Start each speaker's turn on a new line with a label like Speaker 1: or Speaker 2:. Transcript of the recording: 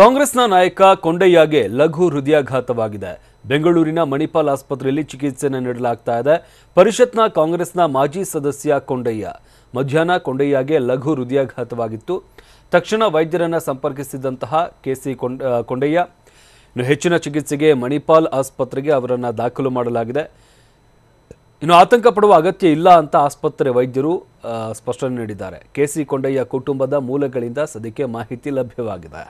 Speaker 1: ಕಾಂಗ್ರೆಸ್ನ ನಾಯಕ ಕೊಂಡಯ್ಯಗೆ ಲಘು ಹೃದಯಾಘಾತವಾಗಿದೆ ಬೆಂಗಳೂರಿನ ಮಣಿಪಾಲ್ ಆಸ್ಪತ್ರೆಯಲ್ಲಿ ಚಿಕಿತ್ಸೆಯನ್ನು ನೀಡಲಾಗ್ತಾ ಇದೆ ಪರಿಷತ್ನ ಕಾಂಗ್ರೆಸ್ನ ಮಾಜಿ ಸದಸ್ಯ ಕೊಂಡಯ್ಯ ಮಧ್ಯಾಹ್ನ ಕೊಂಡಯ್ಯಗೆ ಲಘು ಹೃದಯಾಘಾತವಾಗಿತ್ತು ತಕ್ಷಣ ವೈದ್ಯರನ್ನು ಸಂಪರ್ಕಿಸಿದಂತಹ ಕೆ ಸಿ ಕೊಂಡಯ್ಯ ಇನ್ನು ಹೆಚ್ಚಿನ ಚಿಕಿತ್ಸೆಗೆ ಮಣಿಪಾಲ್ ಆಸ್ಪತ್ರೆಗೆ ಅವರನ್ನು ದಾಖಲು ಮಾಡಲಾಗಿದೆ ಇನ್ನು ಆತಂಕ ಪಡುವ ಅಗತ್ಯ ಇಲ್ಲ ಅಂತ ಆಸ್ಪತ್ರೆ ವೈದ್ಯರು ಸ್ಪಷ್ಟನೆ ನೀಡಿದ್ದಾರೆ ಕೆಸಿ ಕೊಂಡಯ್ಯ ಕುಟುಂಬದ ಮೂಲಗಳಿಂದ ಸದ್ಯಕ್ಕೆ ಮಾಹಿತಿ ಲಭ್ಯವಾಗಿದೆ